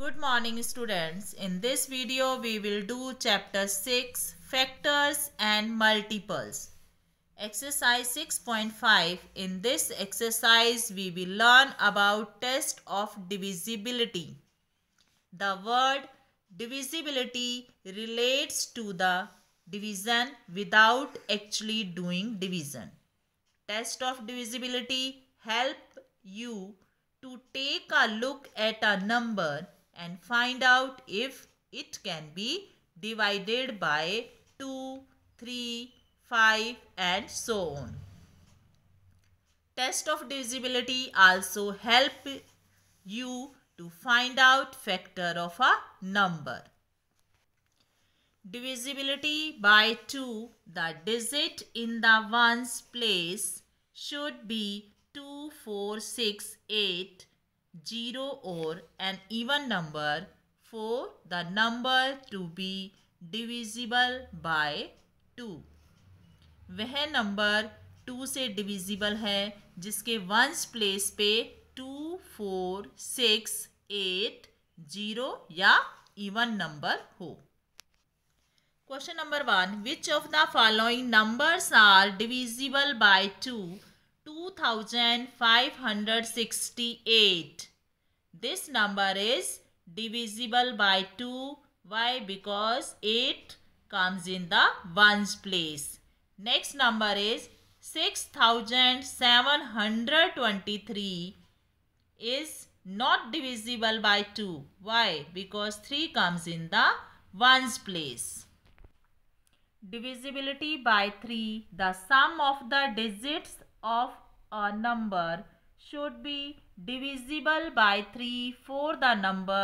Good morning students. In this video we will do chapter 6 Factors and Multiples. Exercise 6.5. In this exercise we will learn about test of divisibility. The word divisibility relates to the division without actually doing division. Test of divisibility help you to take a look at a number and find out if it can be divided by 2, 3, 5 and so on. Test of divisibility also help you to find out factor of a number. Divisibility by 2, the digit in the ones place should be 2, 4, 6, 8 zero और an even number for the number to be divisible by two वह number two से divisible है जिसके ones place पे two four six eight zero या even number हो question number one which of the following numbers are divisible by two 2568. This number is divisible by 2. Why? Because 8 comes in the ones place. Next number is 6723 is not divisible by 2. Why? Because 3 comes in the ones place. Divisibility by 3. The sum of the digits of a number should be divisible by 3 for the number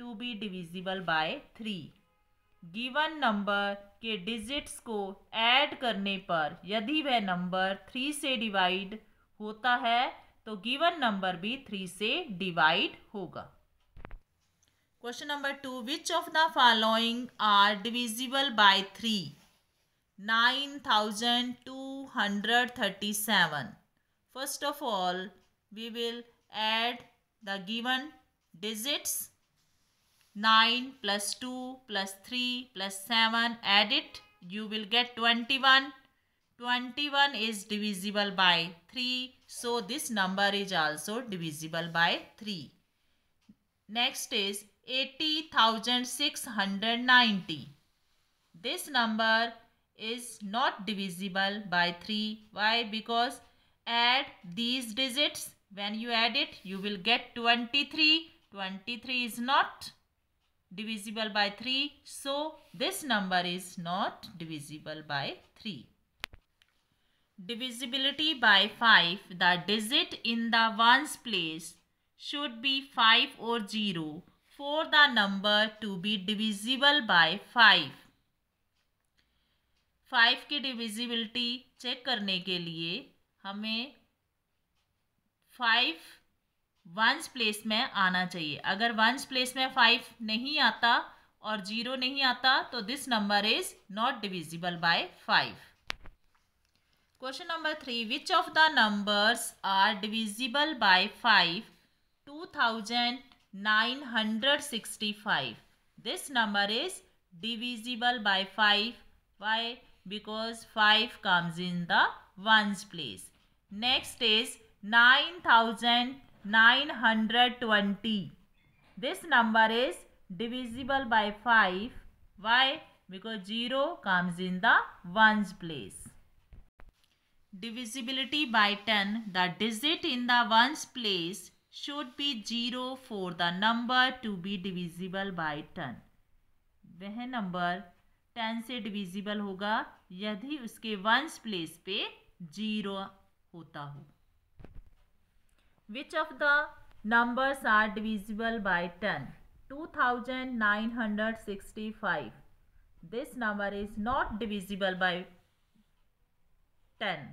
to be divisible by 3. Given number के digits को add करने पर यदि वह number three से divide होता है तो गिवन नंबर भी थ्री से डिवाइड होगा question number two which of the following are divisible by three 9237. First of all, we will add the given digits 9 plus 2 plus 3 plus 7 add it you will get 21 21 is divisible by 3 so this number is also divisible by 3 next is 80690 this number is not divisible by 3. Why? Because add these digits. When you add it, you will get 23. 23 is not divisible by 3. So, this number is not divisible by 3. Divisibility by 5. The digit in the ones place should be 5 or 0 for the number to be divisible by 5. Five की divisibility check करने के लिए हमें five ones place में आना चाहिए अगर ones place में फाइव नहीं आता और जीरो नहीं आता तो this number is not divisible by five question number three which of the numbers are divisible by five two thousand nine hundred sixty five this number is divisible by five by because 5 comes in the ones place. Next is 9920. This number is divisible by 5. Why? Because 0 comes in the ones place. Divisibility by 10. The digit in the ones place should be 0 for the number to be divisible by 10. वह number? Ten से divisible होगा यदि उसके once place पे zero होता हो which of the numbers are divisible by ten two thousand nine hundred sixty five this number is not divisible by ten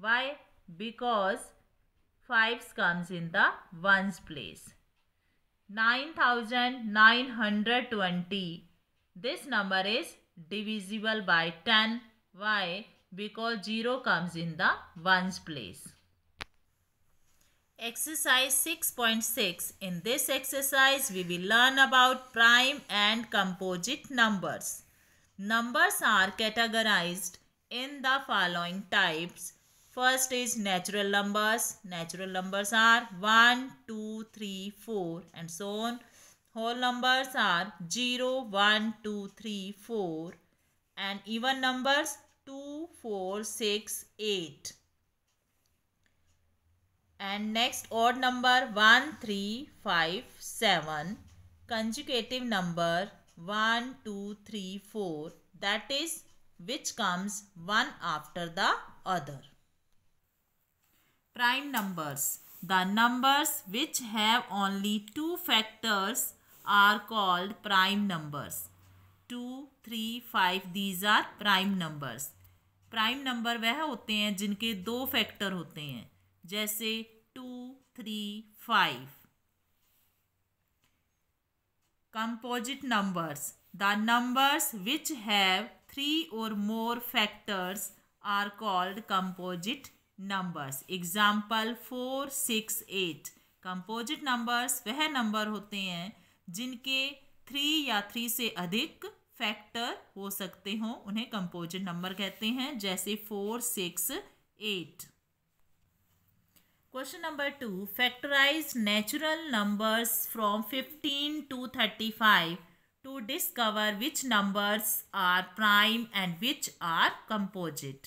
why the ones place nine thousand nine hundred twenty this number is divisible by 10. Why? Because 0 comes in the 1's place. Exercise 6.6. .6. In this exercise, we will learn about prime and composite numbers. Numbers are categorized in the following types. First is natural numbers. Natural numbers are 1, 2, 3, 4 and so on. Whole numbers are 0, 1, 2, 3, 4 and even numbers 2, 4, 6, 8. And next odd number 1, 3, 5, 7. Conjugative number 1, 2, 3, 4. That is which comes one after the other. Prime numbers. The numbers which have only two factors are called prime numbers. 2, 3, 5 these are prime numbers. Prime number वह होते हैं जिनके दो factor होते हैं जैसे two three five composite numbers the numbers which have three or more factors are called composite numbers example four six eight composite numbers वह number होते हैं जिनके थ्री या थ्री से अधिक फैक्टर हो सकते हों उन्हें कंपोजिट नंबर कहते हैं जैसे four six eight question number two factorize natural numbers from fifteen to thirty five to discover which numbers are prime and which are composite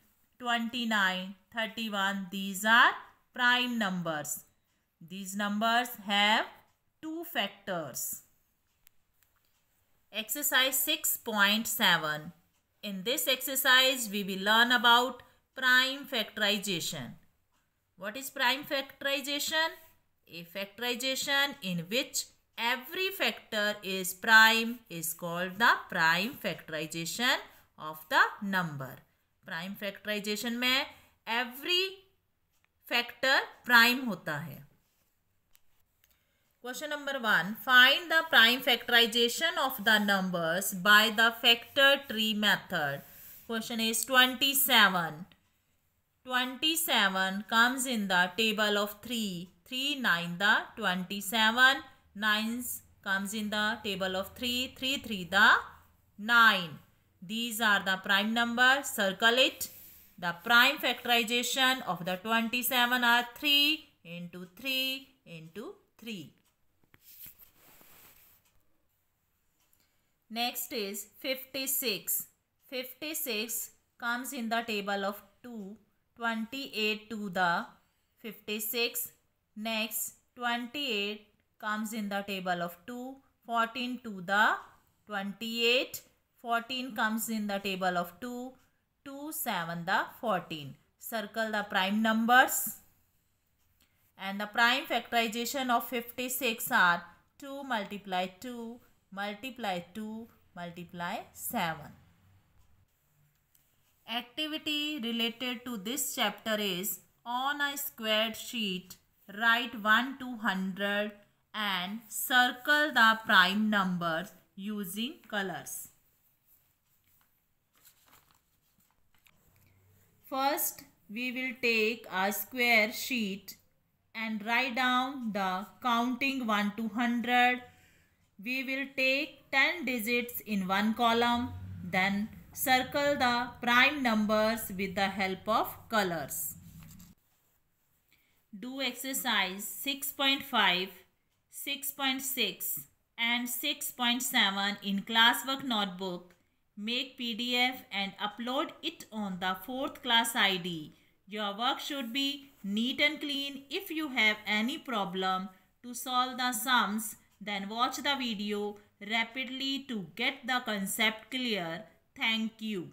29, 31. These are prime numbers. These numbers have two factors. Exercise 6.7. In this exercise, we will learn about prime factorization. What is prime factorization? A factorization in which every factor is prime is called the prime factorization of the number. Prime factorization में every factor prime होता है question number one find the prime factorization of the numbers by the factor tree method question is twenty seven twenty seven comes in the table of three three nine the twenty seven nines comes in the table of three three three the nine These are the prime numbers. Circle it. The prime factorization of the 27 are 3 into 3 into 3. Next is 56. 56 comes in the table of 2. 28 to the 56. Next 28 comes in the table of 2. 14 to the 28. 14 comes in the table of 2. 2, 7, the 14. Circle the prime numbers. And the prime factorization of 56 are 2 multiply 2 multiply 2 multiply 7. Activity related to this chapter is on a squared sheet write 1 to 100 and circle the prime numbers using colors. First, we will take a square sheet and write down the counting 1 to 100. We will take 10 digits in one column. Then circle the prime numbers with the help of colors. Do exercise 6.5, 6.6 and 6.7 in classwork notebook Make PDF and upload it on the 4th class ID. Your work should be neat and clean. If you have any problem to solve the sums, then watch the video rapidly to get the concept clear. Thank you.